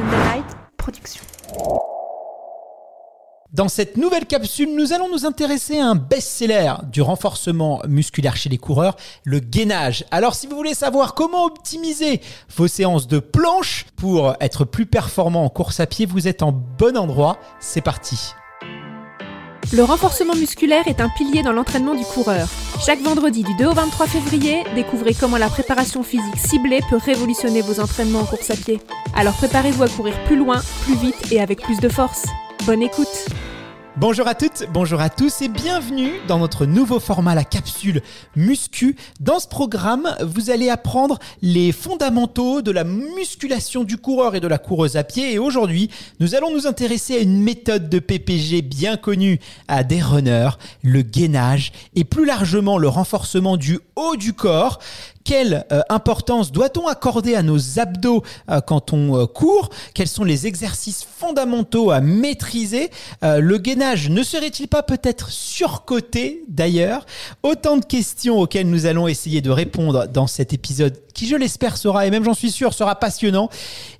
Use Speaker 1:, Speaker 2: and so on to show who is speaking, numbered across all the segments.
Speaker 1: Night Production. Dans cette nouvelle capsule, nous allons nous intéresser à un best-seller du renforcement musculaire chez les coureurs, le gainage. Alors si vous voulez savoir comment optimiser vos séances de planche pour être plus performant en course à pied, vous êtes en bon endroit. C'est parti. Le renforcement musculaire est un pilier dans l'entraînement du coureur. Chaque vendredi du 2 au 23 février, découvrez comment la préparation physique ciblée peut révolutionner vos entraînements en course à pied. Alors préparez-vous à courir plus loin, plus vite et avec plus de force. Bonne écoute Bonjour à toutes, bonjour à tous et bienvenue dans notre nouveau format, la capsule muscu. Dans ce programme, vous allez apprendre les fondamentaux de la musculation du coureur et de la coureuse à pied. Et aujourd'hui, nous allons nous intéresser à une méthode de PPG bien connue à des runners, le gainage et plus largement le renforcement du haut du corps quelle euh, importance doit-on accorder à nos abdos euh, quand on euh, court Quels sont les exercices fondamentaux à maîtriser Le gainage ne serait-il pas peut-être surcoté d'ailleurs Autant de questions auxquelles nous allons essayer de répondre dans cet épisode qui, je l'espère, sera, et même j'en suis sûr, sera passionnant.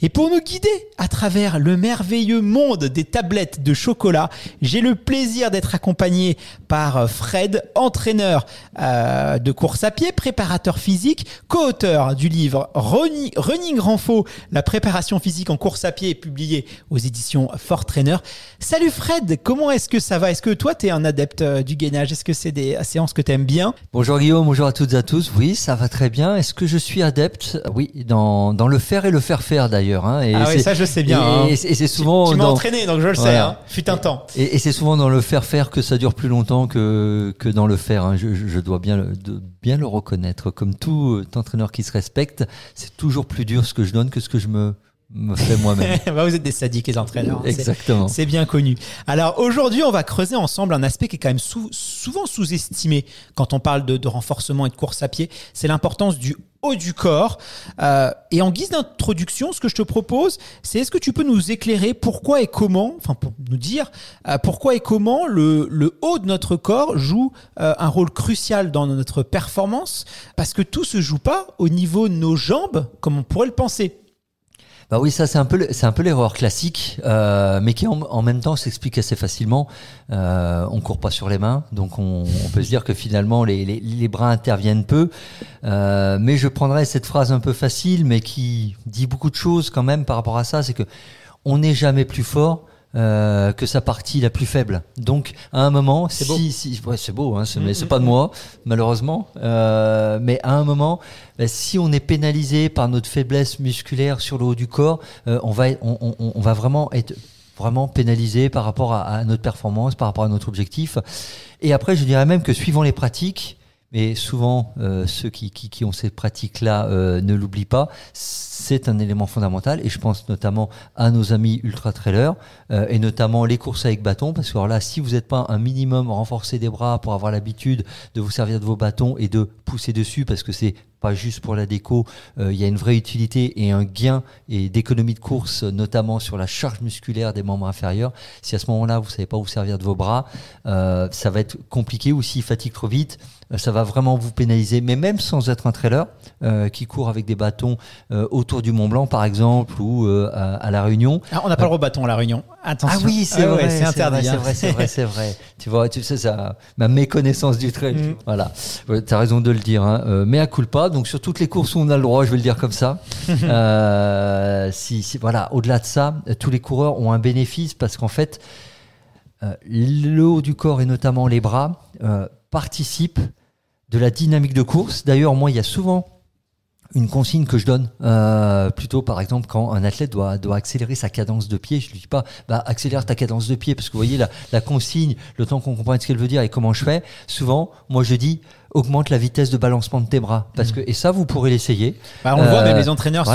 Speaker 1: Et pour nous guider à travers le merveilleux monde des tablettes de chocolat, j'ai le plaisir d'être accompagné par Fred, entraîneur de course à pied, préparateur physique coauteur co-auteur du livre Running, Renfaux, la préparation physique en course à pied, publié aux éditions Fort Trainer. Salut Fred, comment est-ce que ça va Est-ce que toi, tu es un adepte euh, du gainage Est-ce que c'est des euh, séances que tu aimes bien
Speaker 2: Bonjour Guillaume, bonjour à toutes et à tous. Oui, ça va très bien. Est-ce que je suis adepte Oui, dans, dans, le faire et le faire faire d'ailleurs. Hein. Ah oui, ça je sais bien. Et, hein. c'est souvent. Tu, m'as entraîné, donc je le sais. Hein. Fut un temps. Et, c'est souvent dans le faire faire que ça dure plus longtemps que, que dans le faire. Hein. Je, dois bien le, bien le reconnaître, comme tout d'entraîneur euh, qui se respecte, c'est toujours plus dur ce que je donne que ce que je me moi
Speaker 1: bah, vous êtes des sadiques les entraîneurs. Hein, Exactement. C'est bien connu. Alors aujourd'hui, on va creuser ensemble un aspect qui est quand même souvent sous-estimé quand on parle de, renforcement et de course à pied. C'est l'importance du haut du corps. Euh, et en guise d'introduction, ce que je te propose, c'est est-ce que tu peux nous éclairer pourquoi et comment, enfin pour nous dire euh, pourquoi et comment le, haut de notre corps joue euh, un rôle crucial dans notre performance, parce que tout se joue pas au niveau de nos jambes comme on pourrait le penser. Bah oui, ça c'est un
Speaker 2: peu c'est un peu l'erreur classique, euh, mais qui en, même temps s'explique assez facilement. Euh, on court pas sur les mains, donc on, peut se dire que finalement les, les, les bras interviennent peu. Euh, mais je prendrais cette phrase un peu facile, mais qui dit beaucoup de choses quand même par rapport à ça, c'est que on n'est jamais plus fort euh, que sa partie la plus faible. Donc à un moment, c'est si, si c'est beau, hein, c'est mm, mm, pas de mm. moi malheureusement, euh, mais à un moment, bah, si on est pénalisé par notre faiblesse musculaire sur le haut du corps, euh, on va on, va vraiment être vraiment pénalisé par rapport à, notre performance, par rapport à notre objectif. Et après, je dirais même que suivant les pratiques, et souvent euh, ceux qui, ont cette pratique là euh, ne l'oublient pas. C'est un élément fondamental et je pense notamment à nos amis ultra trailers euh, et notamment les courses avec bâton parce que là, si vous n'êtes pas un minimum renforcé des bras pour avoir l'habitude de vous servir de vos bâtons et de pousser dessus parce que c'est pas juste pour la déco, euh, il y a une vraie utilité et un gain et d'économie de course, notamment sur la charge musculaire des membres inférieurs. Si à ce moment-là, vous ne savez pas vous servir de vos bras, euh, ça va être compliqué ou s'il fatigue trop vite, euh, ça va vraiment vous pénaliser. Mais même sans être un trailer qui court avec des bâtons autour du Mont Blanc, par exemple, ou à, La Réunion. Ah, on n'a pas le droit bâton à La Réunion.
Speaker 1: Ah oui, c'est ah hein. vrai, c'est vrai, c'est vrai, c'est vrai,
Speaker 2: Tu vois, tu sais, ça, ma méconnaissance du trail. Mm. Voilà. Tu as raison de le dire. Hein. Euh, mais à pas. donc sur toutes les courses où on a le droit, je vais le dire comme ça. Euh, si, voilà, au-delà de ça, euh, tous les coureurs ont un bénéfice parce qu'en fait, le haut du corps et notamment les bras participent de la dynamique de course. D'ailleurs, moi, il y a souvent une consigne que je donne euh, plutôt par exemple quand un athlète doit, doit accélérer sa cadence de pied je lui dis pas bah accélère ta cadence de pied parce que vous voyez la, la consigne le temps qu'on comprenne ce qu'elle veut dire et comment je fais souvent moi je dis augmente la vitesse de balancement de tes bras. Parce
Speaker 1: hmm. que, et ça, vous pourrez l'essayer. Bah, on le voit, euh, même les entraîneurs,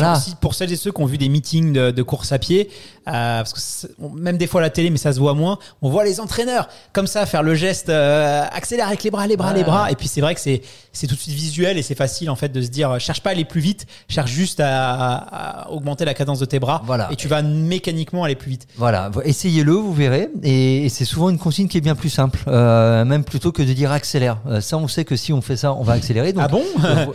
Speaker 1: pour celles et ceux qui ont vu des meetings de, course à pied, euh, parce que même des fois à la télé, mais ça se voit moins, on voit les entraîneurs comme ça faire le geste, euh, accélère avec les bras, les bras, les bras. Et puis c'est vrai que c'est, tout de suite visuel et c'est facile en fait de se dire, cherche pas à aller plus vite, cherche juste à, augmenter la cadence de tes bras. Voilà. Et tu vas mécaniquement aller plus vite.
Speaker 2: Voilà, essayez-le, vous verrez. Et, et c'est souvent une consigne qui est bien plus simple, même plutôt que de dire accélère. ça, on sait que si on fait ça, on va accélérer. ah bon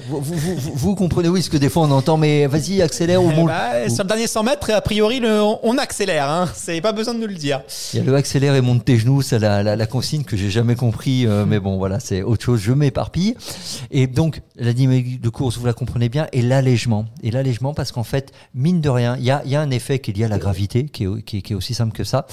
Speaker 2: vous, comprenez, oui, ce que des fois on entend,
Speaker 1: mais vas-y, accélère au eh monte. Bah, sur le dernier 100 mètres, a priori, on accélère. Hein. C'est pas besoin de nous le dire.
Speaker 2: Il y a le accélère et monte tes genoux, c'est la, consigne que j'ai jamais compris, euh, hmm. mais bon, voilà, c'est autre chose. Je m'éparpille. Et donc, la de course, vous la comprenez bien, et l'allègement. Et l'allègement, parce qu'en fait, mine de rien, il y a, y un effet qui est lié à la gravité, qui est aussi simple que ça.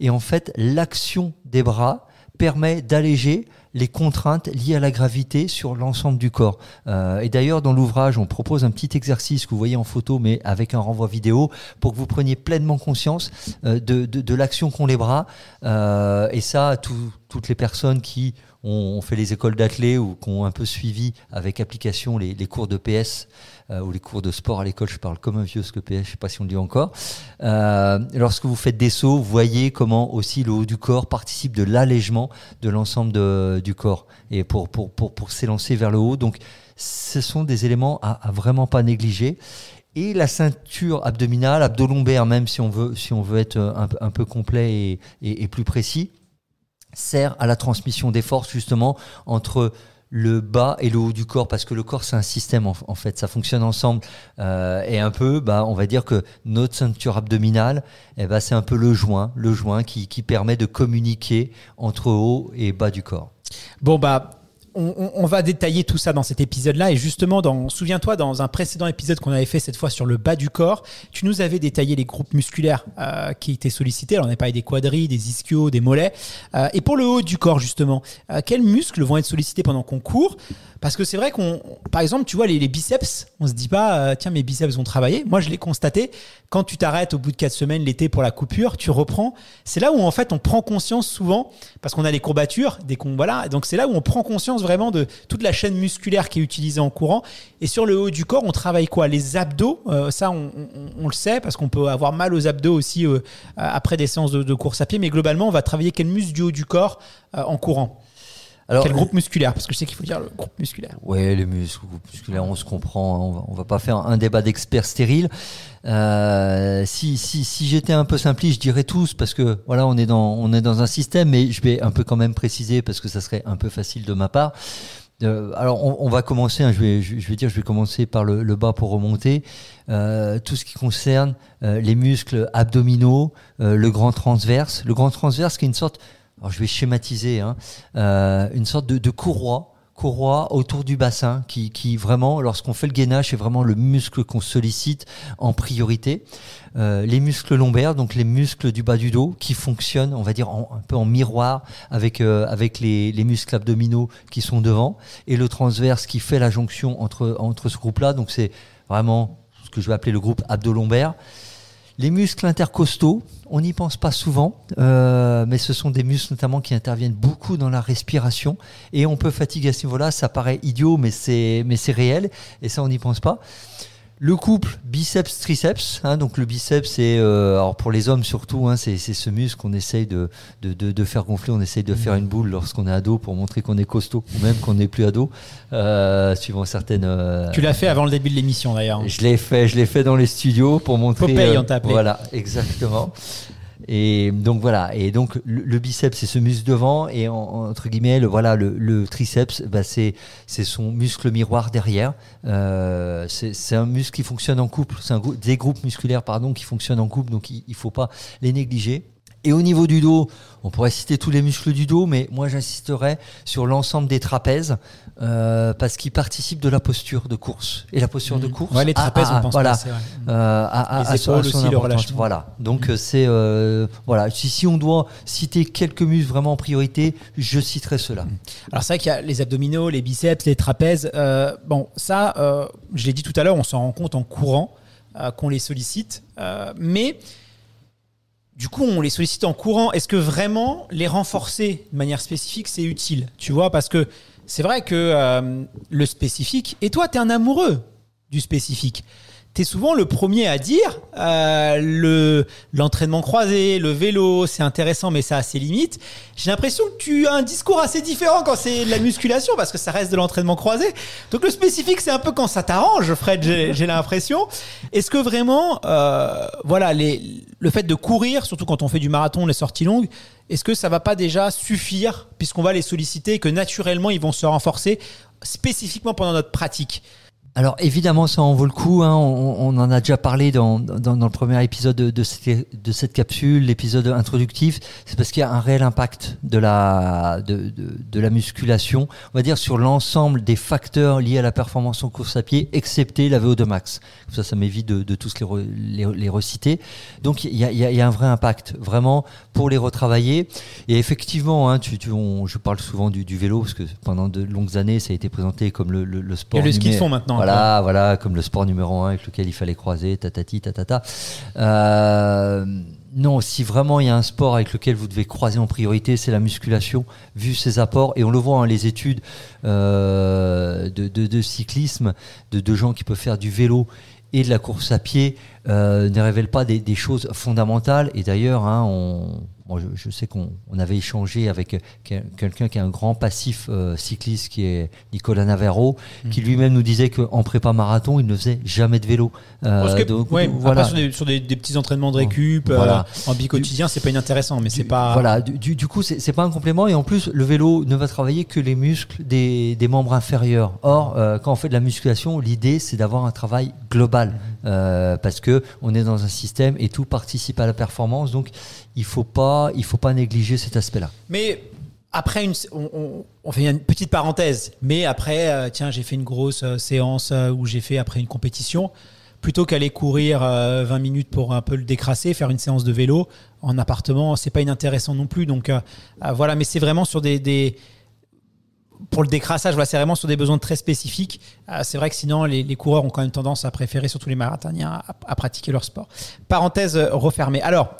Speaker 2: Et en fait, l'action des bras permet d'alléger les contraintes liées à la gravité sur l'ensemble du corps. Euh, et d'ailleurs, dans l'ouvrage, on propose un petit exercice que vous voyez en photo, mais avec un renvoi vidéo, pour que vous preniez pleinement conscience euh, de, l'action qu'ont les bras. Euh, et ça, toutes les personnes qui ont, fait les écoles d'athlètes ou qui ont un peu suivi avec application les, les cours de PS euh, ou les cours de sport à l'école, je parle comme un vieux ce que ne je sais pas si on le dit encore. Euh, lorsque vous faites des sauts, vous voyez comment aussi le haut du corps participe de l'allègement de l'ensemble du corps et pour, pour, pour, pour s'élancer vers le haut. Donc, ce sont des éléments à, à vraiment pas négliger et la ceinture abdominale, abdolombaire même si on veut, si on veut être un, peu complet et, et, plus précis, sert à la transmission des forces justement entre le bas et le haut du corps, parce que le corps c'est un système en, fait, ça fonctionne ensemble. Euh, et un peu, bah, on va dire que notre ceinture abdominale, eh bah, c'est un peu le joint, le joint qui, qui permet de communiquer entre haut et bas du corps.
Speaker 1: Bon bah on, va détailler tout ça dans cet épisode-là. Et justement, souviens-toi, dans un précédent épisode qu'on avait fait cette fois sur le bas du corps, tu nous avais détaillé les groupes musculaires euh, qui étaient sollicités. Alors, on a parlé des quadris, des ischios, des mollets. Euh, et pour le haut du corps, justement, euh, quels muscles vont être sollicités pendant qu'on court Parce que c'est vrai qu'on, par exemple, tu vois, les, biceps, on se dit pas, tiens, mes biceps vont travailler. Moi, je l'ai constaté. Quand tu t'arrêtes au bout de quatre semaines l'été pour la coupure, tu reprends. C'est là où, en fait, on prend conscience souvent, parce qu'on a les courbatures, des qu'on, voilà. Donc, c'est là où on prend conscience vraiment de toute la chaîne musculaire qui est utilisée en courant. Et sur le haut du corps, on travaille quoi Les abdos, euh, ça on, le sait parce qu'on peut avoir mal aux abdos aussi euh, après des séances de, course à pied, mais globalement on va travailler quel muscle du haut du corps euh, en courant alors, Quel euh, groupe musculaire Parce que je sais qu'il faut dire le groupe musculaire.
Speaker 2: Oui, le groupe musculaire, on se comprend. Hein, on va, va pas faire un débat d'experts stériles. Euh, si si, si j'étais un peu simpliste, je dirais tous, parce que voilà, on est, dans, on est dans un système, mais je vais un peu quand même préciser, parce que ça serait un peu facile de ma part. Euh, alors, on, va commencer. Hein, je, vais, je, vais dire, je vais commencer par le, bas pour remonter. tout ce qui concerne les muscles abdominaux, le grand transverse. Le grand transverse, qui est une sorte alors je vais schématiser, hein. euh, une sorte de, courroie courroie autour du bassin qui, vraiment, lorsqu'on fait le gainage, c'est vraiment le muscle qu'on sollicite en priorité. Euh, les muscles lombaires, donc les muscles du bas du dos qui fonctionnent, on va dire, un peu en miroir avec, euh, avec les, muscles abdominaux qui sont devant et le transverse qui fait la jonction entre, entre ce groupe-là. Donc c'est vraiment ce que je vais appeler le groupe abdolombaire. Les muscles intercostaux, on n'y pense pas souvent, euh, mais ce sont des muscles notamment qui interviennent beaucoup dans la respiration et on peut fatiguer à ce niveau-là. Ça paraît idiot, mais c'est mais c'est réel et ça on n'y pense pas. Le couple biceps-triceps, hein, donc le biceps c'est, euh, alors pour les hommes surtout, hein, c'est ce muscle qu'on essaye de, de, de, de, faire gonfler, on essaye de faire mhm. une boule lorsqu'on est ado pour montrer qu'on est costaud ou même qu'on n'est plus ado, euh, suivant certaines. Euh, tu l'as
Speaker 1: fait avant le début de l'émission d'ailleurs. Je
Speaker 2: l'ai fait, je l'ai fait dans les studios pour montrer. Popeye euh, t'a Voilà, exactement. Et donc voilà. Et donc le, biceps c'est ce muscle devant et entre guillemets le voilà le, triceps bah, c'est son muscle miroir derrière. Euh, c'est un muscle qui fonctionne en couple. C'est des groupes musculaires pardon qui fonctionnent en couple. Donc il, ne faut pas les négliger. Et au niveau du dos, on pourrait citer tous les muscles du dos, mais moi j'insisterai sur l'ensemble des trapèzes euh, parce qu'ils participent de la posture de course. Et la posture de mmh. course. les trapèzes, on pense voilà, à, euh, les aussi, le Voilà. Donc mmh. euh, c'est voilà. Si, on doit citer quelques muscles vraiment en priorité,
Speaker 1: je citerai ceux-là. Mmh. Alors c'est vrai qu'il y a les abdominaux, les biceps, les trapèzes. bon, ça, je l'ai dit tout à l'heure, on s'en rend compte en courant qu'on les sollicite, mais du coup, on les sollicite en courant. Est-ce que vraiment les renforcer de manière spécifique, c'est utile Tu vois, parce que c'est vrai que euh, le spécifique, et toi, tu es un amoureux du spécifique tu souvent le premier à dire euh, le l'entraînement croisé, le vélo, c'est intéressant, mais ça a ses limites. J'ai l'impression que tu as un discours assez différent quand c'est de la musculation, parce que ça reste de l'entraînement croisé. Donc le spécifique, c'est un peu quand ça t'arrange, Fred, j'ai l'impression. Est-ce que vraiment, euh, voilà, le fait de courir, surtout quand on fait du marathon, les sorties longues, est-ce que ça va pas déjà suffire, puisqu'on va les solliciter, que naturellement, ils vont se renforcer spécifiquement pendant notre pratique
Speaker 2: alors évidemment, ça en vaut le coup. Hein. On, en a déjà parlé dans, dans, le premier épisode de, de, cette, de cette, capsule, l'épisode introductif. C'est parce qu'il y a un réel impact de la, de, de la musculation, on va dire, sur l'ensemble des facteurs liés à la performance en course à pied, excepté la VO2 max. ça, ça m'évite de, tous les, les, les, reciter. Donc il y a, y, y a, un vrai impact, vraiment, pour les retravailler. Et effectivement, hein, tu, je parle souvent du, vélo, parce que pendant de longues années, ça a été présenté comme le, le, sport. Il le ski de maintenant. Voilà, voilà, comme le sport numéro un avec lequel il fallait croiser, tatati, tatata. Euh, non, si vraiment il y a un sport avec lequel vous devez croiser en priorité, c'est la musculation, vu ses apports. Et on le voit, hein, les études euh, de, cyclisme, de, gens qui peuvent faire du vélo et de la course à pied euh, ne révèlent pas des, choses fondamentales. Et d'ailleurs, hein, on, je, sais qu'on avait échangé avec quelqu'un qui a un grand passif euh, cycliste, qui est Nicolas Navarro, mhm. qui lui-même nous disait qu'en prépa marathon, il ne faisait jamais de vélo. Euh, donc,
Speaker 1: sur, des, petits entraînements de récup, euh, en bi-quotidien, c'est pas inintéressant, mais c'est pas. Voilà, du, du coup, c'est pas un complément. Et en plus,
Speaker 2: le vélo ne va travailler que les muscles des, membres inférieurs. Or, euh, quand on fait de la musculation, l'idée, c'est d'avoir un travail global. Mhm. parce que on est dans un système et tout participe à la performance. Donc, il faut pas, il faut pas négliger cet aspect-là.
Speaker 1: Mais après, une, on, fait une petite parenthèse. Mais après, euh, tiens, j'ai fait une grosse euh, séance euh, où j'ai fait après une compétition. Plutôt qu'aller courir 20 minutes pour un peu le décrasser, faire une séance de vélo en appartement, c'est pas inintéressant non plus. Donc voilà, mais c'est vraiment sur des, des pour le décrassage, voilà, c'est vraiment sur des besoins très spécifiques. c'est vrai que sinon, les, coureurs ont quand même tendance à préférer, surtout les marathoniens, à, à pratiquer leur sport. Parenthèse refermée. Alors,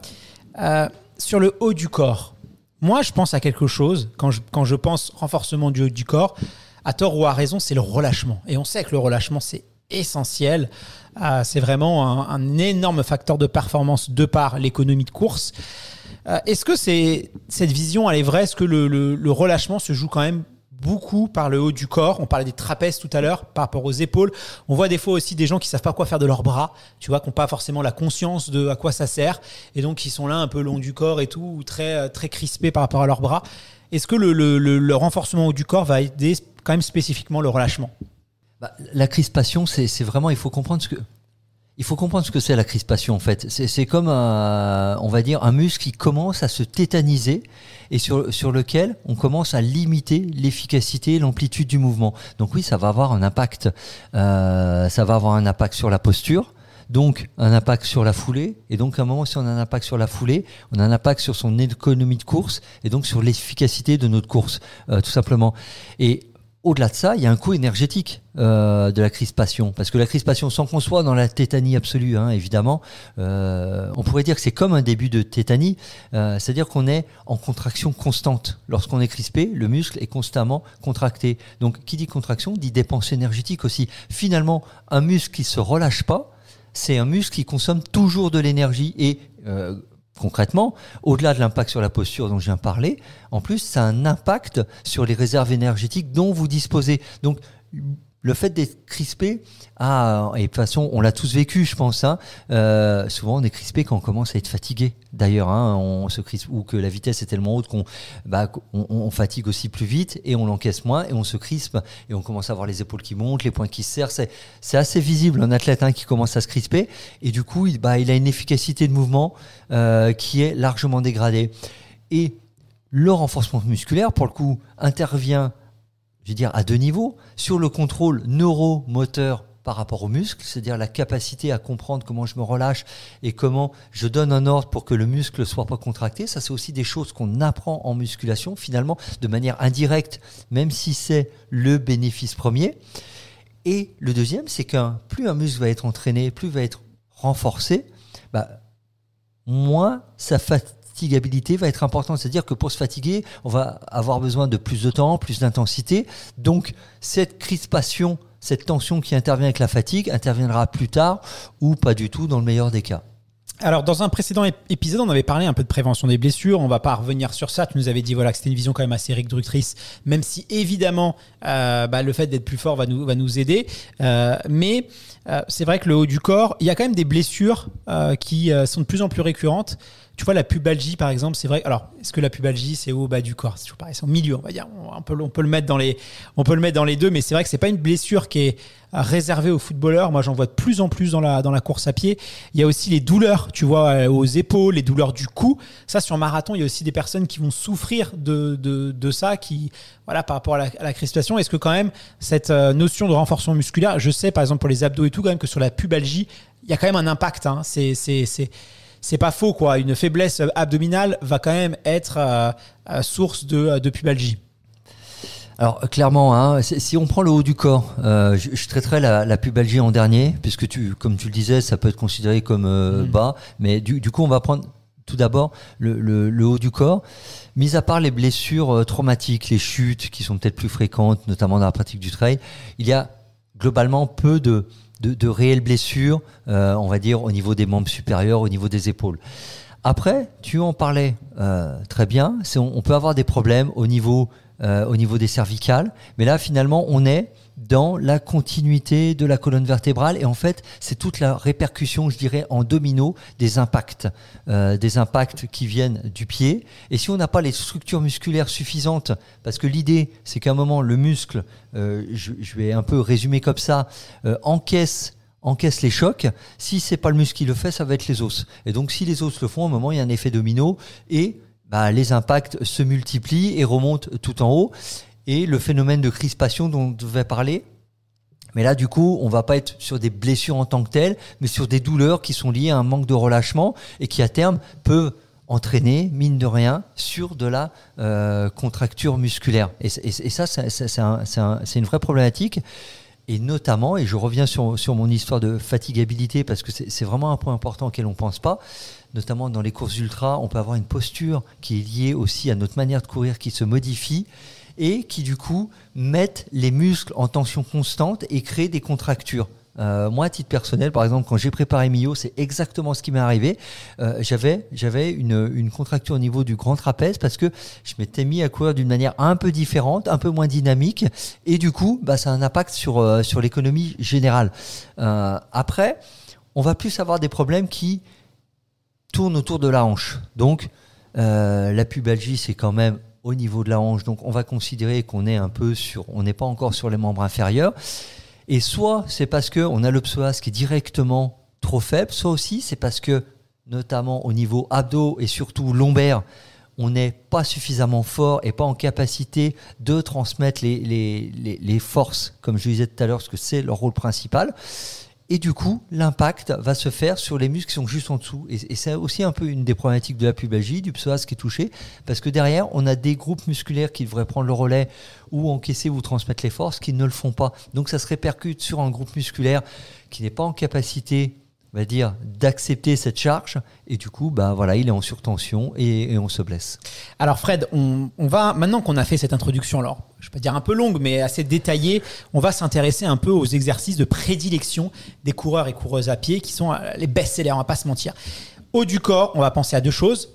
Speaker 1: euh, sur le haut du corps, moi, je pense à quelque chose, quand je, quand je pense renforcement du haut du corps, à tort ou à raison, c'est le relâchement. Et on sait que le relâchement, c'est essentiel. Euh, c'est vraiment un, énorme facteur de performance de par l'économie de course. Euh, est-ce que c'est, cette vision, elle est vraie Est-ce que le relâchement se joue quand même beaucoup par le haut du corps. On parlait des trapèzes tout à l'heure par rapport aux épaules. On voit des fois aussi des gens qui savent pas quoi faire de leurs bras, tu vois, qui n'ont pas forcément la conscience de à quoi ça sert. Et donc, ils sont là un peu long du corps et tout, très, euh, très crispés par rapport à leurs bras. Est-ce que le, le, le, renforcement haut du corps va aider quand même spécifiquement le relâchement bah, La
Speaker 2: crispation, c'est vraiment, il faut comprendre ce que il faut comprendre ce que c'est la crispation en fait. C'est comme on va dire un muscle qui commence à se tétaniser et sur, sur lequel on commence à limiter l'efficacité et l'amplitude du mouvement. Donc oui, ça va avoir un impact. Euh, ça va avoir un impact sur la posture, donc un impact sur la foulée. Et donc à un moment, si on a un impact sur la foulée, on a un impact sur son économie de course et donc sur l'efficacité de notre course, euh, tout simplement. Et au-delà de ça, il y a un coût énergétique euh, de la crispation. Parce que la crispation, sans qu'on soit dans la tétanie absolue, hein, évidemment, euh, on pourrait dire que c'est comme un début de tétanie, euh, c'est-à-dire qu'on est en contraction constante. Lorsqu'on est crispé, le muscle est constamment contracté. Donc qui dit contraction dit dépense énergétique aussi. Finalement, un muscle qui ne se relâche pas, c'est un muscle qui consomme toujours de l'énergie et concrètement, au-delà de l'impact sur la posture dont je viens de parler, en plus, ça a un impact sur les réserves énergétiques dont vous disposez. Donc, le fait d'être crispé, ah, et de toute façon, on l'a tous vécu, je pense. Hein. Euh, souvent, on est crispé quand on commence à être fatigué. D'ailleurs, hein. on se crispe ou que la vitesse est tellement haute qu'on bah, on, fatigue aussi plus vite et on l'encaisse moins et on se crispe et on commence à avoir les épaules qui montent, les poings qui se serrent. C'est assez visible un athlète hein, qui commence à se crisper et du coup, il, bah, il a une efficacité de mouvement euh, qui est largement dégradée. Et le renforcement musculaire, pour le coup, intervient je veux dire, à deux niveaux, sur le contrôle neuromoteur par rapport au muscle, c'est-à-dire la capacité à comprendre comment je me relâche et comment je donne un ordre pour que le muscle soit pas contracté. Ça, c'est aussi des choses qu'on apprend en musculation, finalement, de manière indirecte, même si c'est le bénéfice premier. Et le deuxième, c'est qu'un plus un muscle va être entraîné, plus va être renforcé, bah, moins fatigue fatigabilité va être importante. C'est-à-dire que pour se fatiguer, on va avoir besoin de plus de temps, plus d'intensité. Donc cette crispation, cette tension qui intervient avec la fatigue interviendra plus tard ou pas du tout dans le meilleur des cas.
Speaker 1: Alors, dans un précédent épisode, on avait parlé un peu de prévention des blessures. On va pas revenir sur ça. Tu nous avais dit voilà, que c'était une vision quand même assez réductrice, même si évidemment euh, bah, le fait d'être plus fort va nous, va nous aider. Euh, mais euh, c'est vrai que le haut du corps, il y a quand même des blessures qui sont de plus en plus récurrentes. Tu vois, la pubalgie, par exemple, c'est vrai. Alors, est-ce que la pubalgie, c'est au bas du corps C'est toujours pareil, c'est au milieu, on va dire. On, peut, on, peut le mettre dans les, on peut le mettre dans les deux, mais c'est vrai que c'est pas une blessure qui est réservée aux footballeurs. Moi, j'en vois de plus en plus dans la, dans la course à pied. Il y a aussi les douleurs, tu vois, euh, aux épaules, les douleurs du cou. Ça, sur marathon, il y a aussi des personnes qui vont souffrir de, de, de ça, qui, voilà, par rapport à la, à la crispation. Est-ce que quand même, cette euh, notion de renforcement musculaire, je sais, par exemple, pour les abdos et tout, quand même, que sur la pubalgie, il y a quand même un impact. Hein. C'est c'est pas faux quoi. Une faiblesse abdominale va quand même être euh, euh, source de, euh, de pubalgie. Alors clairement,
Speaker 2: hein, si on prend le haut du corps, je, traiterai la, la, pubalgie en dernier, puisque tu, comme tu le disais, ça peut être considéré comme mm. bas, mais du, coup on va prendre tout d'abord le, le, haut du corps. Mis à part les blessures traumatiques, les chutes qui sont peut-être plus fréquentes, notamment dans la pratique du trail, il y a globalement peu de, de, réelles blessures, euh, on va dire, au niveau des membres supérieurs, au niveau des épaules. Après, tu en parlais euh, très bien, on, on, peut avoir des problèmes au niveau, euh, au niveau des cervicales, mais là, finalement, on est dans la continuité de la colonne vertébrale. Et en fait, c'est toute la répercussion, je dirais, en domino des impacts, euh, des impacts qui viennent du pied. Et si on n'a pas les structures musculaires suffisantes, parce que l'idée, c'est qu'à un moment, le muscle, euh, je, je, vais un peu résumer comme ça, euh, encaisse encaisse les chocs. Si c'est pas le muscle qui le fait, ça va être les os. Et donc, si les os le font, à un moment, il y a un effet domino et bah, les impacts se multiplient et remontent tout en haut et le phénomène de crispation dont on devait parler. Mais là, du coup, on va pas être sur des blessures en tant que telles, mais sur des douleurs qui sont liées à un manque de relâchement et qui, à terme, peuvent entraîner, mine de rien, sur de la euh, contracture musculaire. Et, ça, c'est une vraie problématique. Et notamment, et je reviens sur, sur mon histoire de fatigabilité, parce que c'est vraiment un point important auquel on ne pense pas, notamment dans les courses ultra, on peut avoir une posture qui est liée aussi à notre manière de courir qui se modifie et qui du coup mettent les muscles en tension constante et créent des contractures. Euh, moi, à titre personnel, par exemple, quand j'ai préparé Mio, c'est exactement ce qui m'est arrivé. Euh, j'avais, j'avais une, une, contracture au niveau du grand trapèze parce que je m'étais mis à courir d'une manière un peu différente, un peu moins dynamique, et du coup, bah, ça a un impact sur euh, sur l'économie générale. après, on va plus avoir des problèmes qui tournent autour de la hanche. Donc, la pubalgie, c'est quand même au niveau de la hanche. Donc on va considérer qu'on est un peu sur, on n'est pas encore sur les membres inférieurs. Et soit c'est parce que on a le psoas qui est directement trop faible, soit aussi c'est parce que, notamment au niveau abdos et surtout lombaire, on n'est pas suffisamment fort et pas en capacité de transmettre les, les forces, comme je disais tout à l'heure, parce que c'est leur rôle principal. Et du coup, l'impact va se faire sur les muscles qui sont juste en dessous. Et, c'est aussi un peu une des problématiques de la pubalgie, du psoas qui est touché, parce que derrière, on a des groupes musculaires qui devraient prendre le relais ou encaisser ou transmettre les forces qui ne le font pas. Donc ça se répercute sur un groupe musculaire qui n'est pas en capacité on va dire, d'accepter cette charge. Et du coup,
Speaker 1: bah, voilà, il est en surtension et, on se blesse. Alors Fred, on, va, maintenant qu'on a fait cette introduction, alors, je peux dire un peu longue, mais assez détaillée, on va s'intéresser un peu aux exercices de prédilection des coureurs et coureuses à pied qui sont euh, les best-sellers, on va pas se mentir. Haut du corps, on va penser à deux choses,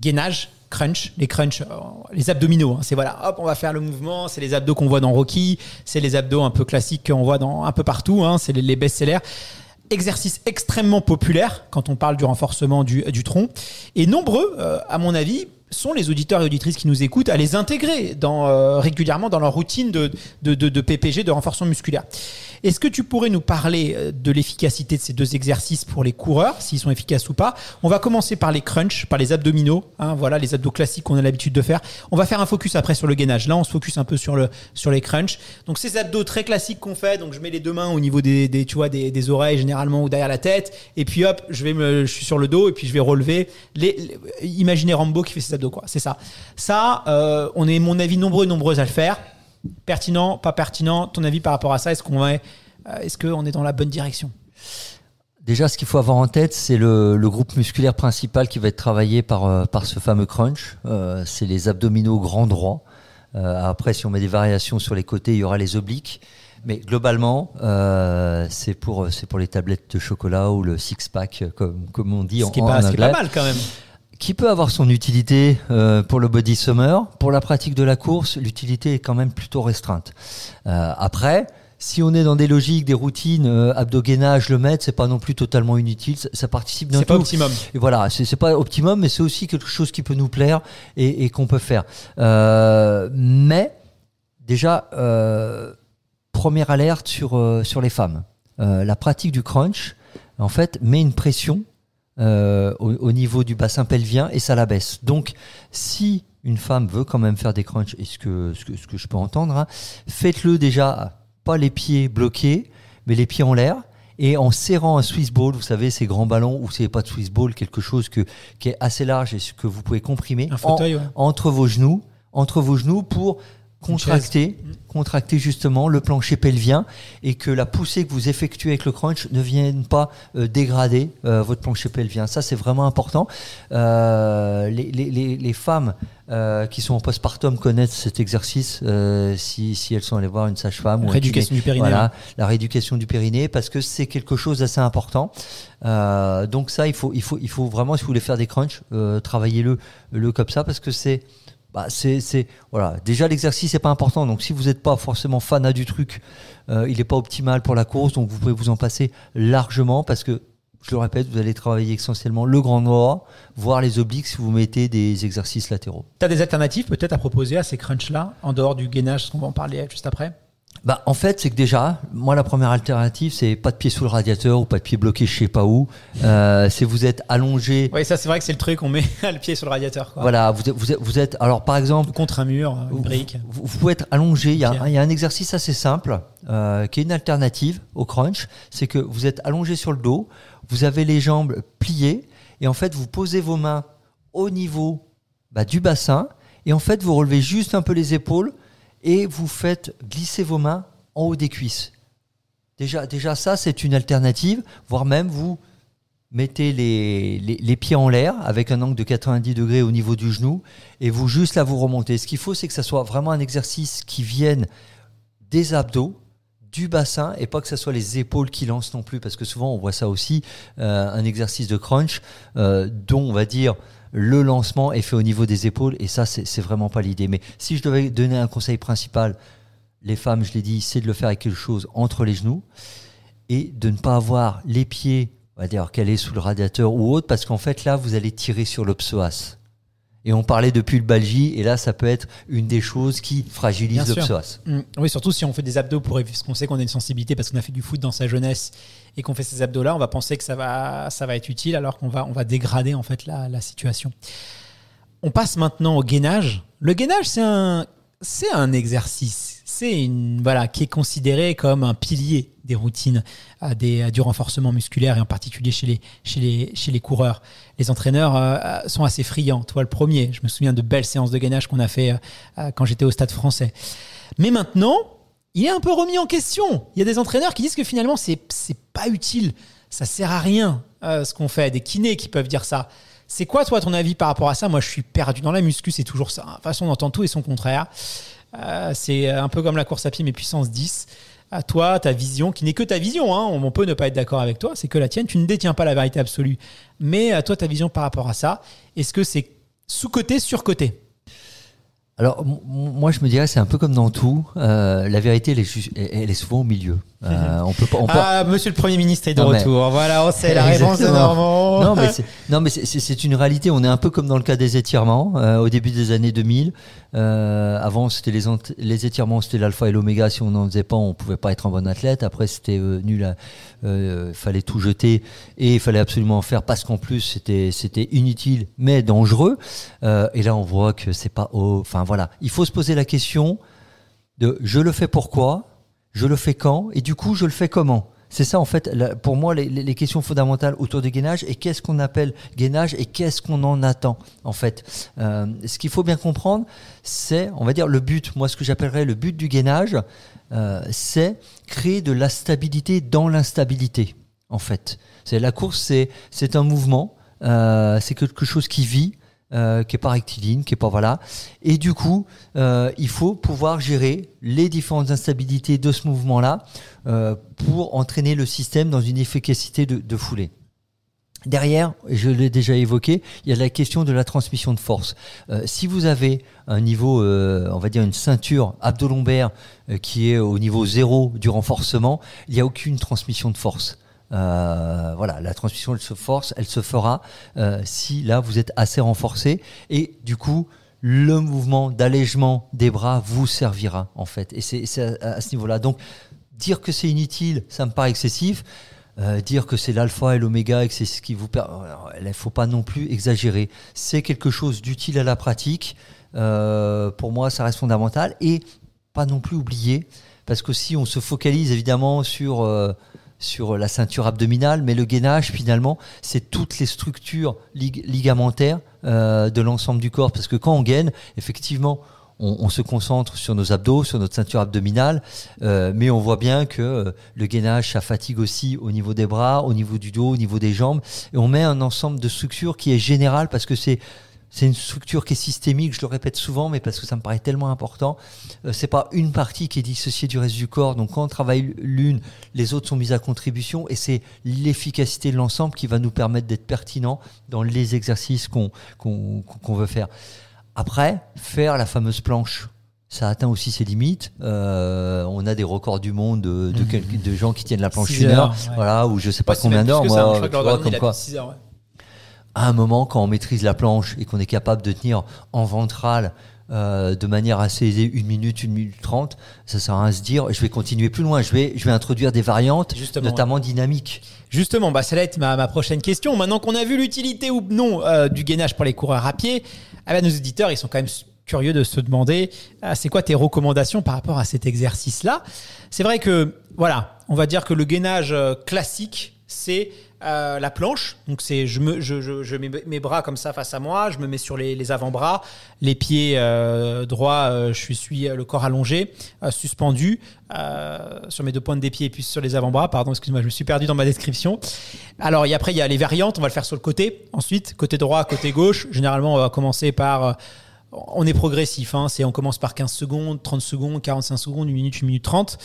Speaker 1: gainage crunch, les crunch, euh, les abdominaux. Hein, c'est voilà, hop, on va faire le mouvement. C'est les abdos qu'on voit dans Rocky, c'est les abdos un peu classiques qu'on voit dans un peu partout. Hein, c'est les best-sellers exercice extrêmement populaire quand on parle du renforcement du, du tronc. Et nombreux, euh, à mon avis, sont les auditeurs et auditrices qui nous écoutent à les intégrer dans, euh, régulièrement dans leur routine de, de, de, PPG, de renforcement musculaire. Est-ce que tu pourrais nous parler euh, de l'efficacité de ces deux exercices pour les coureurs, s'ils sont efficaces ou pas On va commencer par les crunchs, par les abdominaux, hein, voilà les abdos classiques qu'on a l'habitude de faire. On va faire un focus après sur le gainage. Là, on se focus un peu sur, le, sur les crunchs. Donc ces abdos très classiques qu'on fait, donc je mets les deux mains au niveau des, tu vois, des, des, oreilles généralement ou derrière la tête, et puis hop, je, vais me, je suis sur le dos et puis je vais relever. Les, imaginez Rambo qui fait ses de quoi. C'est ça. Ça, euh, on est, mon avis, nombreux et nombreuses à le faire. Pertinent, pas pertinent. Ton avis par rapport à ça, est-ce qu'on est, euh, est-ce qu'on est dans la bonne direction
Speaker 2: Déjà, ce qu'il faut avoir en tête, c'est le, groupe musculaire principal qui va être travaillé par, euh, par ce fameux crunch. c'est les abdominaux grand droit. après, si on met des variations sur les côtés, il y aura les obliques. Mais globalement, c'est pour, pour les tablettes de chocolat ou le six-pack, comme, comme on dit en, anglais. Ce qui est pas mal quand même qui peut avoir son utilité euh, pour le body summer. Pour la pratique de la course, l'utilité est quand même plutôt restreinte. Euh, après, si on est dans des logiques, des routines, euh, abdo le maître c'est pas non plus totalement inutile. Ça, participe d'un tout. C'est pas optimum. Et voilà, c'est pas optimum, mais c'est aussi quelque chose qui peut nous plaire et, et qu'on peut faire. Euh, mais déjà, première alerte sur sur les femmes. la pratique du crunch, en fait, met une pression euh, au, niveau du bassin pelvien et ça la baisse. Donc, si une femme veut quand même faire des crunchs, et ce que, que, je peux entendre, hein, faites-le déjà, pas les pieds bloqués, mais les pieds en l'air. Et en serrant un Swiss ball, vous savez, ces grands ballons ou c'est pas de Swiss ball, quelque chose que, qui est assez large et que vous pouvez comprimer entre vos genoux, entre vos genoux pour contracter, mm. contracter justement le plancher pelvien et que la poussée que vous effectuez avec le crunch ne vienne pas euh, dégrader euh, votre plancher pelvien. Ça, c'est vraiment important. Euh, les, les, les, femmes qui sont en postpartum connaissent cet exercice si, si, elles sont allées voir une sage-femme. La rééducation du périnée. Voilà, hein. la rééducation du périnée parce que c'est quelque chose d'assez important. donc ça, il faut, il, faut, il faut vraiment, si vous voulez faire des crunchs, travaillez-le le comme ça parce que c'est bah, c'est voilà. Déjà l'exercice n'est pas important, donc si vous n'êtes pas forcément fanat du truc, euh, il n'est pas optimal pour la course, donc vous pouvez vous en passer largement parce que je le répète, vous allez travailler essentiellement le grand noir, voire les obliques si vous mettez des exercices latéraux.
Speaker 1: Tu as des alternatives peut-être à proposer à ces crunchs-là, en dehors du gainage, ce qu'on va en parler juste après
Speaker 2: bah, en fait, c'est que déjà, moi, la première alternative, c'est pas de pied sous le radiateur ou pas de pied bloqué, je sais pas où. Euh, c'est vous êtes allongé.
Speaker 1: Oui, ça, c'est vrai que c'est le truc, on met le pied sur le radiateur. Voilà,
Speaker 2: vous êtes, vous, êtes, alors par exemple. Contre un mur, une brique. Vous, pouvez être allongé. Il y, a, un exercice assez simple, euh, qui est une alternative au crunch. C'est que vous êtes allongé sur le dos, vous avez les jambes pliées, et en fait, vous posez vos mains au niveau bah, du bassin, et en fait, vous relevez juste un peu les épaules et vous faites glisser vos mains en haut des cuisses. Déjà, déjà ça, c'est une alternative, voire même vous mettez les, pieds en l'air avec un angle de 90 degrés au niveau du genou et vous juste là vous remontez. Ce qu'il faut, c'est que ça soit vraiment un exercice qui vienne des abdos, du bassin et pas que ça soit les épaules qui lancent non plus, parce que souvent on voit ça aussi, euh, un exercice de crunch euh, dont on va dire le lancement est fait au niveau des épaules et ça, c'est vraiment pas l'idée. Mais si je devais donner un conseil principal, les femmes, je l'ai dit, c'est de le faire avec quelque chose entre les genoux et de ne pas avoir les pieds, on va dire, qu'elle est sous le radiateur ou autre, parce qu'en fait, là, vous allez tirer sur le psoas. Et on parlait depuis le Balji, et là, ça peut être une des choses qui fragilise le psoas.
Speaker 1: Mm. Oui, surtout si on fait des abdos pour parce qu'on sait qu'on a une sensibilité parce qu'on a fait du foot dans sa jeunesse et qu'on fait ces abdos-là, on va penser que ça va, ça va être utile alors qu'on va, on va dégrader en fait la, la situation. On passe maintenant au gainage. Le gainage, c'est un, c'est un exercice une voilà qui est considéré comme un pilier des routines du renforcement musculaire et en particulier chez les, coureurs. Les entraîneurs euh, euh, sont assez friands. Toi, le premier, je me souviens de belles séances de gainage qu'on a fait euh, quand j'étais au stade français. Mais maintenant, il est un peu remis en question. Il y a des entraîneurs qui disent que finalement, c'est pas utile, ça sert à rien ce qu'on fait. Des kinés qui peuvent dire ça. C'est quoi, toi, ton avis par rapport à ça Moi, je suis perdu dans la muscu, c'est toujours ça. façon, on entend tout et son contraire. Euh, c'est un peu comme la course à pied, mais puissance 10. À euh, toi, ta vision, qui n'est que ta vision, hein, on peut ne pas être d'accord avec toi, c'est que la tienne, tu ne détiens pas la vérité absolue. Mais à euh, toi, ta vision par rapport à ça, est-ce que c'est sous-côté, sur-côté alors, moi, je me dirais,
Speaker 2: c'est un peu comme dans tout. la vérité, elle est, souvent au milieu. on peut Ah, monsieur le Premier ministre est de retour. Voilà, c'est la réponse de Normand non. mais c'est, non, mais c'est, une réalité. On est un peu comme dans le cas des étirements euh, au début des années 2000. Euh, avant, c'était les, les étirements, c'était l'alpha et l'oméga. Si on n'en faisait pas, on pouvait pas être un bon athlète. Après, c'était euh, nul. Il fallait tout jeter et il fallait absolument en faire parce qu'en plus, c'était, c'était inutile mais dangereux. et là, on voit que c'est pas. enfin, voilà. Il faut se poser la question de je le fais pourquoi, je le fais quand et du coup, je le fais comment. C'est ça en fait, pour moi, les, questions fondamentales autour du gainage et qu'est-ce qu'on appelle gainage et qu'est-ce qu'on en attend en fait. Euh, ce qu'il faut bien comprendre, c'est, on va dire, le but, moi ce que j'appellerais le but du gainage, euh, c'est créer de la stabilité dans l'instabilité en fait. C'est La course, c'est un mouvement, euh, c'est quelque chose qui vit, euh, qui n'est pas rectiligne, qui n'est pas voilà. Et du coup, euh, il faut pouvoir gérer les différentes instabilités de ce mouvement-là euh, pour entraîner le système dans une efficacité de, foulée. Derrière, je l'ai déjà évoqué, il y a la question de la transmission de force. si vous avez un niveau, on va dire une ceinture abdolombaire qui est au niveau zéro du renforcement, il n'y a aucune transmission de force. Euh, voilà, la transmission, elle se force, elle se fera euh, si là vous êtes assez renforcé et du coup le mouvement d'allègement des bras vous servira en fait. Et c'est à, ce niveau-là. Donc dire que c'est inutile, ça me paraît excessif. Euh, dire que c'est l'alpha et l'oméga et que c'est ce qui vous permet, il faut pas non plus exagérer. C'est quelque chose d'utile à la pratique. pour moi, ça reste fondamental et pas non plus oublier parce que si on se focalise évidemment sur sur la ceinture abdominale, mais le gainage, finalement, c'est toutes les structures ligamentaires euh, de l'ensemble du corps. Parce que quand on gaine, effectivement, on, se concentre sur nos abdos, sur notre ceinture abdominale, euh, mais on voit bien que euh, le gainage, ça fatigue aussi au niveau des bras, au niveau du dos, au niveau des jambes. Et on met un ensemble de structures qui est général parce que c'est c'est une structure qui est systémique, je le répète souvent, mais parce que ça me paraît tellement important. Ce euh, c'est pas une partie qui est dissociée du reste du corps. Donc quand on travaille l'une, les autres sont mises à contribution et c'est l'efficacité de l'ensemble qui va nous permettre d'être pertinent dans les exercices qu'on veut faire. Après, faire la fameuse planche ça atteint aussi ses limites. Euh, on a des records du monde de, mmh. gens qui tiennent la planche une heure, voilà, ou je sais pas combien d'heures. je à un moment, quand on maîtrise la planche et qu'on est capable de tenir en ventrale euh, de manière assez aisée, une minute, une minute trente, ça sert à rien se dire, je vais continuer plus loin, je vais, je vais introduire des variantes, notamment
Speaker 1: dynamiques. Justement, bah, ça va être ma, prochaine question. Maintenant qu'on a vu l'utilité ou non euh, du gainage pour les coureurs à pied, eh ben, nos éditeurs ils sont quand même curieux de se demander, ah, c'est quoi tes recommandations par rapport à cet exercice-là C'est vrai que, voilà, on va dire que le gainage euh, classique, c'est euh, la planche. Donc c'est je, me, je, mets mes bras comme ça face à moi, je me mets sur les, avant-bras, les pieds euh, droits, euh, je suis le corps allongé, suspendu sur mes deux pointes des pieds et puis sur les avant-bras. Pardon, excuse-moi, je me suis perdu dans ma description. Alors et après il y a les variantes, on va le faire sur le côté. Ensuite côté droit, côté gauche. Généralement on va commencer par on est progressif, hein. c'est on commence par 15 secondes, 30 secondes, 45 secondes, une minute, 1 minute 30.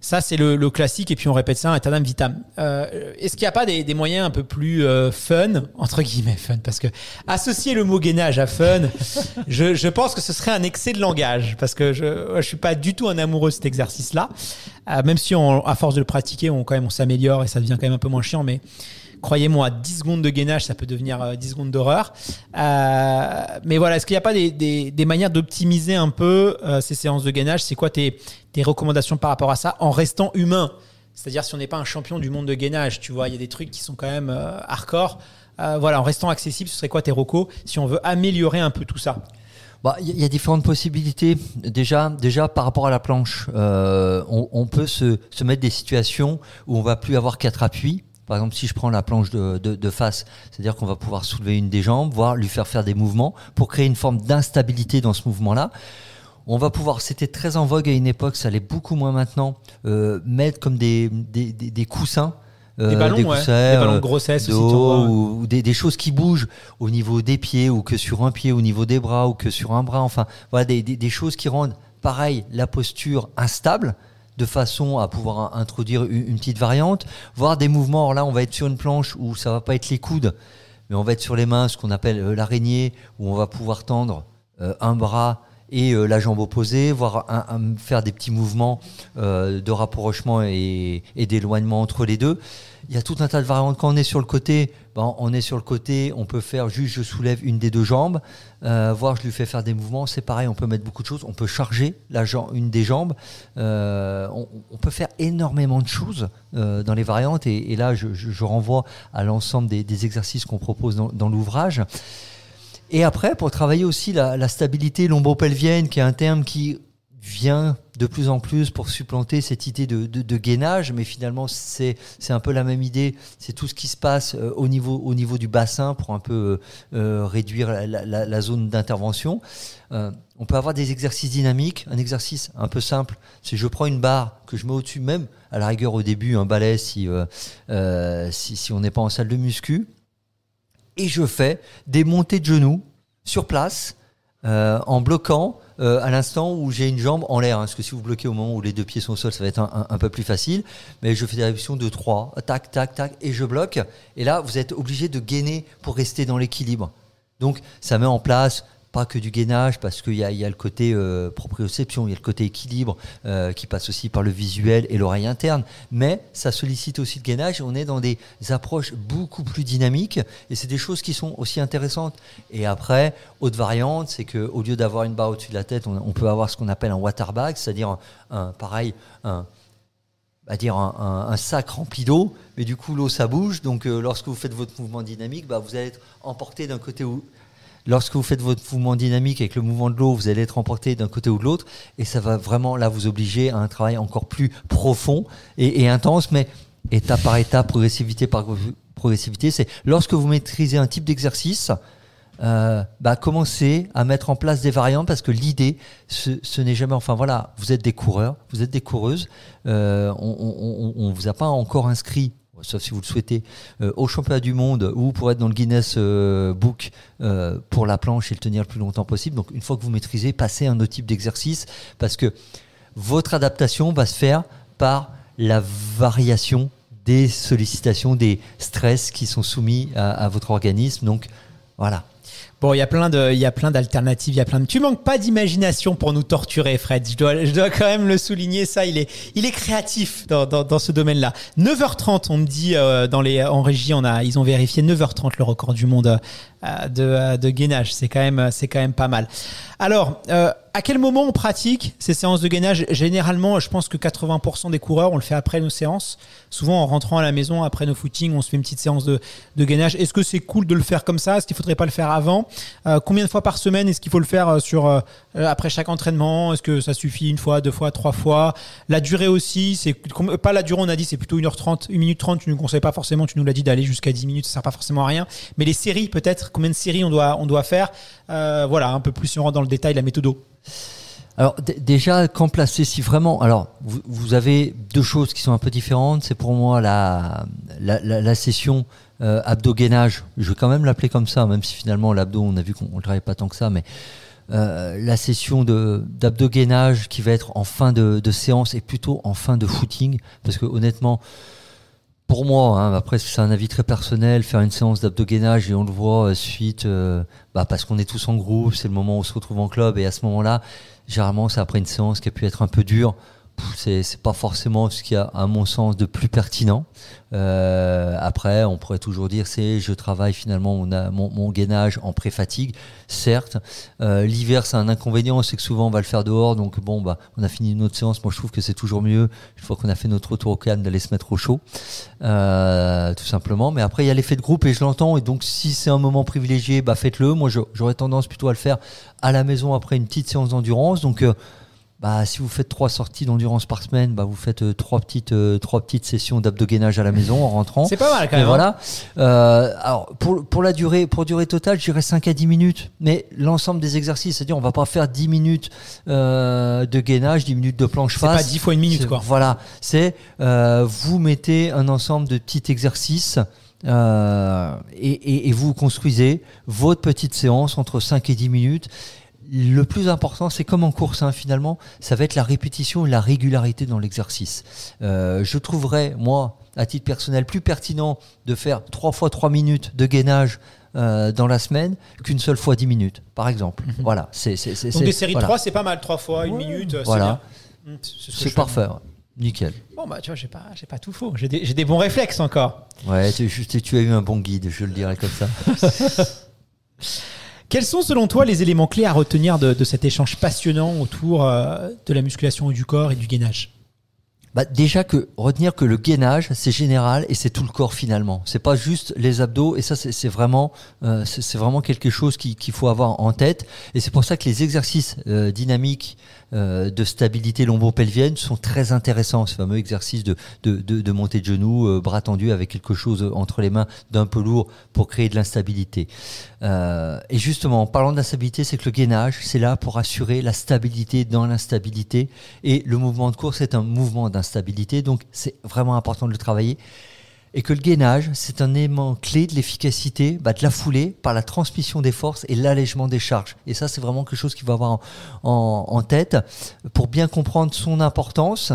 Speaker 1: Ça, c'est le, classique, et puis on répète ça, eternam vitam. Euh, Est-ce qu'il n'y a pas des, moyens un peu plus euh, fun, entre guillemets fun, parce que associer le mot gainage à fun, je, pense que ce serait un excès de langage, parce que je ne suis pas du tout un amoureux de cet exercice-là, euh, même si on, à force de le pratiquer, on, quand même, on s'améliore et ça devient quand même un peu moins chiant, mais Croyez-moi, 10 secondes de gainage, ça peut devenir 10 euh, secondes d'horreur. Euh, mais voilà, est-ce qu'il n'y a pas des, manières d'optimiser un peu euh, ces séances de gainage C'est quoi tes, recommandations par rapport à ça en restant humain C'est-à-dire si on n'est pas un champion du monde de gainage, tu vois, il y a des trucs qui sont quand même hardcore. voilà, en restant accessible, ce serait quoi tes recos si on veut améliorer un peu tout ça bah, il y a différentes possibilités. Déjà,
Speaker 2: déjà par rapport à la planche, on, peut se, se, mettre des situations où on va plus avoir quatre appuis. Par exemple, si je prends la planche de, face, c'est-à-dire qu'on va pouvoir soulever une des jambes, voire lui faire faire des mouvements pour créer une forme d'instabilité dans ce mouvement-là. On va pouvoir, c'était très en vogue à une époque, ça l'est beaucoup moins maintenant, euh, mettre comme des, des, des, euh, coussins. des ballons, de euh, grossesse ou, des, des, choses qui bougent au niveau des pieds ou que sur un pied au niveau des bras ou que sur un bras enfin voilà des, choses qui rendent pareil la posture instable de façon à pouvoir introduire une, petite variante, voir des mouvements. Alors là, on va être sur une planche où ça va pas être les coudes, mais on va être sur les mains, ce qu'on appelle euh, l'araignée, où on va pouvoir tendre euh, un bras et euh, la jambe opposée, voire faire des petits mouvements euh, de rapprochement et, d'éloignement entre les deux. Il y a tout un tas de variantes. Quand on est sur le côté, ben, on est sur le côté, on peut faire juste je soulève une des deux jambes, euh, voire je lui fais faire des mouvements. C'est pareil, on peut mettre beaucoup de choses. On peut charger la une des jambes. Euh, on, peut faire énormément de choses dans les variantes. Et, là, je, renvoie à l'ensemble des, exercices qu'on propose dans, dans l'ouvrage. Et après, pour travailler aussi la, stabilité lombo-pelvienne, qui est un terme qui vient de plus en plus pour supplanter cette idée de, de, gainage, mais finalement c'est un peu la même idée, c'est tout ce qui se passe euh, au, niveau, au niveau du bassin pour un peu euh, euh, réduire la, zone d'intervention. on peut avoir des exercices dynamiques, un exercice un peu simple, c'est je prends une barre que je mets au-dessus même, à la rigueur au début un balai si, si on n'est pas en salle de muscu, et je fais des montées de genoux sur place euh, en bloquant euh, à l'instant où j'ai une jambe en l'air. Hein, parce que si vous bloquez au moment où les deux pieds sont au sol, ça va être un, peu plus facile. Mais je fais des réductions de trois. tac, tac, tac, et je bloque. Et là, vous êtes obligé de gainer pour rester dans l'équilibre. Donc, ça met en place pas que du gainage, parce qu'il y, a, le côté euh, proprioception, il y a le côté équilibre euh, qui passe aussi par le visuel et l'oreille interne, mais ça sollicite aussi le gainage. On est dans des approches beaucoup plus dynamiques et c'est des choses qui sont aussi intéressantes. Et après, autre variante, c'est qu'au lieu d'avoir une barre au-dessus de la tête, on, peut avoir ce qu'on appelle un waterbag, c'est-à-dire un, pareil, un, à dire un, sac rempli d'eau, mais du coup l'eau ça bouge, donc euh, lorsque vous faites votre mouvement dynamique, bah, vous allez être emporté d'un côté ou, Lorsque vous faites votre mouvement dynamique avec le mouvement de l'eau, vous allez être emporté d'un côté ou de l'autre, et ça va vraiment là vous obliger à un travail encore plus profond et, intense, mais étape par étape, progressivité par progressivité. C'est lorsque vous maîtrisez un type d'exercice, euh, bah, commencez à mettre en place des variantes parce que l'idée, ce, n'est jamais. Enfin voilà, vous êtes des coureurs, vous êtes des coureuses. Euh, on, ne vous a pas encore inscrit sauf si vous le souhaitez, euh, au championnat du monde ou pour être dans le Guinness euh, Book euh, pour la planche et le tenir le plus longtemps possible. Donc une fois que vous maîtrisez, passez à un autre type d'exercice parce que votre adaptation va se faire par la variation des sollicitations, des stress qui sont soumis à votre organisme. Donc voilà,
Speaker 1: Bon, il y a plein de, il y a plein d'alternatives, il y a plein de. Tu manques pas d'imagination pour nous torturer, Fred. Je dois, quand même le souligner. Ça, il est, il est créatif dans, dans, ce domaine-là. 9h30, on me dit euh, dans les en régie, on a, ils ont vérifié 9h30 le record du monde euh, euh, euh, de, gainage. C'est quand, même, euh, quand même pas mal. Alors, à quel moment on pratique ces séances de gainage Généralement, je pense que 80% des coureurs, on le fait après nos séances. Souvent, en rentrant à la maison, après nos footings, on se fait une petite séance de, gainage. Est-ce que c'est cool de le faire comme ça Est-ce qu'il ne faudrait pas le faire avant Combien de fois par semaine est-ce qu'il faut le faire sur, après chaque entraînement Est-ce que ça suffit une fois, deux fois, trois fois La durée aussi, c'est pas la durée, on a dit, c'est plutôt 1h30, 1 minute 30. Tu ne nous conseilles pas forcément, tu nous l'as dit d'aller jusqu'à 10 minutes, ça ne sert pas forcément à rien. Mais les séries, peut-être, combien de séries on doit, on doit faire. Euh, voilà, un peu plus si on rentre dans le détail la méthode. Alors déjà,
Speaker 2: quand placer si vraiment... Alors, vous, avez deux choses qui sont un peu différentes. C'est pour moi la, la, session euh, abdo-gainage. Je vais quand même l'appeler comme ça, même si finalement l'abdo, on a vu qu'on ne le travaille pas tant que ça, mais euh, la session d'abdo-gainage qui va être en fin de, de, séance et plutôt en fin de footing, parce que honnêtement pour moi, hein, après c'est un avis très personnel, faire une séance d'abdogainage et on le voit euh, suite, euh, bah, parce qu'on est tous en groupe, c'est le moment où on se retrouve en club et à ce moment-là, généralement c'est après une séance qui a pu être un peu dure, c'est pas forcément ce qui a, à mon sens, de plus pertinent. Euh, après, on pourrait toujours dire, c'est je travaille finalement mon, gainage en pré-fatigue. Certes, euh, l'hiver, c'est un inconvénient, c'est que souvent on va le faire dehors. Donc bon, bah, on a fini notre séance. Moi, je trouve que c'est toujours mieux, une fois qu'on a fait notre retour au calme, d'aller se mettre au chaud, euh, tout simplement. Mais après, il y a l'effet de groupe et je l'entends. Et donc, si c'est un moment privilégié, bah, faites-le. Moi, j'aurais tendance plutôt à le faire à la maison après une petite séance d'endurance. Donc, bah, si vous faites trois sorties d'endurance par semaine, bah, vous faites euh, trois, petites, euh, trois petites sessions d'abdogainage gainage à la maison en rentrant. C'est pas mal quand même. Et hein. voilà. Euh, alors, pour, pour, la durée, pour durée totale, j'irais 5 à 10 minutes. Mais l'ensemble des exercices, c'est-à-dire, on va pas faire 10 minutes de gainage, 10 minutes de planche face. C'est pas 10 fois une minute, quoi. Voilà. C'est, vous mettez un ensemble de petits exercices. Et, et, et vous construisez votre petite séance entre 5 et 10 minutes le plus important, c'est comme en course, hein, finalement, ça va être la répétition et la régularité dans l'exercice. Euh, je trouverais, moi, à titre personnel, plus pertinent de faire 3 fois 3 minutes de gainage euh, dans la semaine qu'une seule fois 10 minutes, par exemple. Mhm. Voilà. c'est Donc des séries de 3,
Speaker 1: c'est pas mal, 3 fois, 1 minute, euh, voilà. Hmm, c'est parfait. Nickel. Bon, bah, tu vois, j'ai pas, pas tout faux. J'ai des, bons réflexes
Speaker 2: encore. Ouais, tu, tu, as eu un bon guide, je le dirais comme ça.
Speaker 1: Quels sont selon toi les éléments clés à retenir de, cet échange passionnant autour euh, de la musculation du corps et du gainage bah déjà que retenir que le gainage c'est général
Speaker 2: et c'est tout le corps finalement c'est pas juste les abdos et ça c'est vraiment euh, c'est vraiment quelque chose qu'il faut avoir en tête et c'est pour ça que les exercices euh, dynamiques euh, de stabilité lombo sont très intéressants. Ce fameux exercice de, de, de, montée de genoux, euh, bras tendus avec quelque chose entre les mains d'un peu lourd pour créer de l'instabilité. Euh, et justement, en parlant d'instabilité, c'est que le gainage, c'est là pour assurer la stabilité dans l'instabilité. Et le mouvement de course c'est un mouvement d'instabilité, donc c'est vraiment important de le travailler et que le gainage, c'est un élément clé de l'efficacité bah, de la foulée par la transmission des forces et l'allègement des charges. Et ça, c'est vraiment quelque chose qu'il faut avoir en, tête pour bien comprendre son importance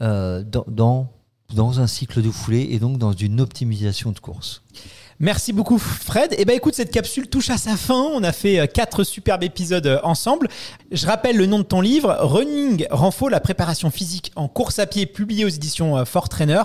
Speaker 2: euh, dans, dans un cycle de foulée et donc dans une optimisation de course.
Speaker 1: Merci beaucoup Fred. Et eh ben écoute, cette capsule touche à sa fin. On a fait euh, quatre superbes épisodes euh, ensemble. Je rappelle le nom de ton livre, Running Renfo, la préparation physique en course à pied, publié aux éditions euh, Fort Trainer.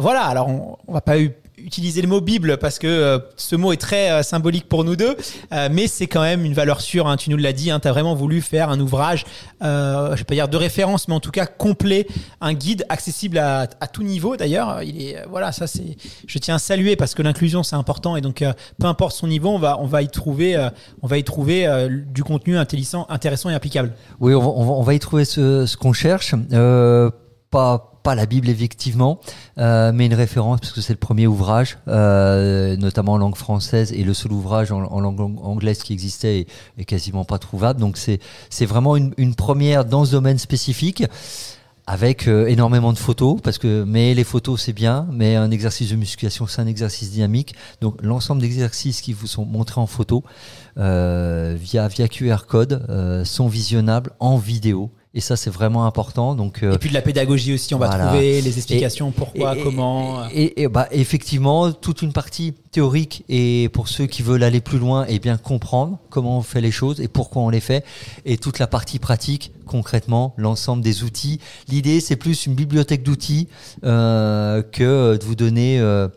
Speaker 1: voilà, alors on, on va pas eu utiliser le mot Bible parce que euh, ce mot est très euh, symbolique pour nous deux, euh, mais c'est quand même une valeur sûre. Hein. tu nous l'as dit, hein. tu as vraiment voulu faire un ouvrage, je ne vais pas dire de référence, mais en tout cas complet, un guide accessible à, tout niveau d'ailleurs. Il est voilà, ça c'est, je tiens à saluer parce que l'inclusion c'est important et donc peu importe son niveau, on va on va y trouver on va y trouver du contenu intéressant, intéressant et applicable.
Speaker 2: Oui, on va, on va y trouver ce, ce qu'on cherche, pas la Bible effectivement, euh, mais une référence parce que c'est le premier ouvrage, euh, notamment en langue française et le seul ouvrage en, langue anglaise qui existait est quasiment pas trouvable. Donc c'est c'est vraiment une, première dans ce domaine spécifique avec euh, énormément de photos parce que mais les photos c'est bien mais un exercice de musculation c'est un exercice dynamique donc l'ensemble d'exercices qui vous sont montrés en photo via via QR code sont visionnables en vidéo et ça, c'est vraiment important. Donc, euh, et puis de la pédagogie aussi, on va trouver les explications, pourquoi,
Speaker 1: comment. Et,
Speaker 2: bah, effectivement, toute une partie théorique et pour ceux qui veulent aller plus loin, et bien comprendre comment on fait les choses et pourquoi on les fait. Et toute la partie pratique, concrètement, l'ensemble des outils. L'idée, c'est plus une bibliothèque d'outils euh, que de vous donner... Euh,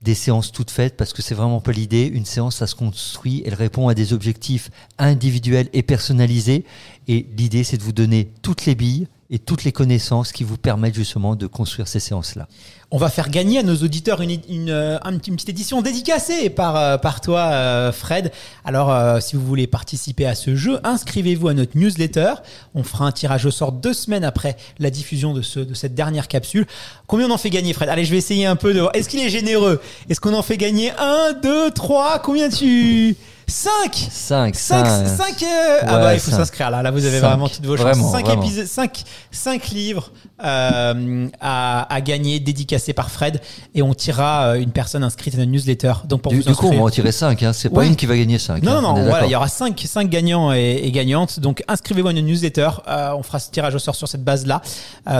Speaker 2: des séances toutes faites parce que c'est vraiment pas l'idée. Une séance, ça se construit. Elle répond à des objectifs individuels et personnalisés. Et l'idée, c'est de vous donner toutes les billes et toutes les connaissances qui vous permettent justement de construire ces séances-là.
Speaker 1: On va faire gagner à nos auditeurs une, euh, petite édition dédicacée par, euh, par toi, euh, Fred. Alors, si vous voulez participer à ce jeu, inscrivez-vous à notre newsletter. On fera un tirage au sort deux semaines après la diffusion de, cette dernière capsule. Combien on en fait gagner, Fred Allez, je vais essayer un peu de... Est-ce qu'il est généreux Est-ce qu'on en fait gagner un, deux, trois Combien tu... 5 5 5 5 Ah bah il faut s'inscrire ah là, là vous avez vraiment toutes vos chances. 5 épisodes 5 livres euh, à, à, gagner dédicacés par Fred et on tirera euh, une personne inscrite à notre newsletter. Donc pour du, vous coup, on va en tirer 5
Speaker 2: hein. c'est pas une qui va gagner 5. Non hein. non, non voilà, il y aura
Speaker 1: 5 5 gagnants et, gagnantes. Donc inscrivez-vous à notre newsletter, euh, on fera ce tirage au sort sur cette base là.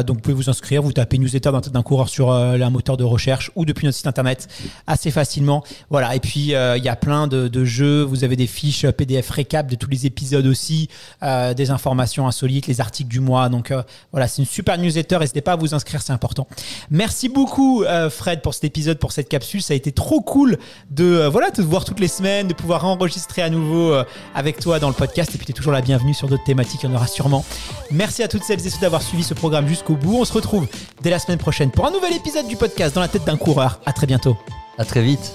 Speaker 1: donc vous pouvez vous inscrire, vous tapez newsletter dans tête d'un coureur sur un moteur de recherche ou depuis notre site internet assez facilement. Voilà, et puis il y a plein de, de jeux vous avez des fiches euh, PDF récap de tous les épisodes aussi, euh, des informations insolites, les articles du mois. Donc euh, voilà, c'est une super newsletter. N'hésitez pas à vous inscrire, c'est important. Merci beaucoup Fred pour cet épisode, pour cette capsule. Ça a été trop cool de voilà te voir toutes les semaines, de pouvoir enregistrer à nouveau avec toi dans le podcast. Et puis tu es toujours la bienvenue sur d'autres thématiques, il y en aura sûrement. Merci à toutes celles et ceux d'avoir suivi ce programme jusqu'au bout. On se retrouve dès la semaine prochaine pour un nouvel épisode du podcast dans la tête d'un coureur.
Speaker 2: À très bientôt. À très vite.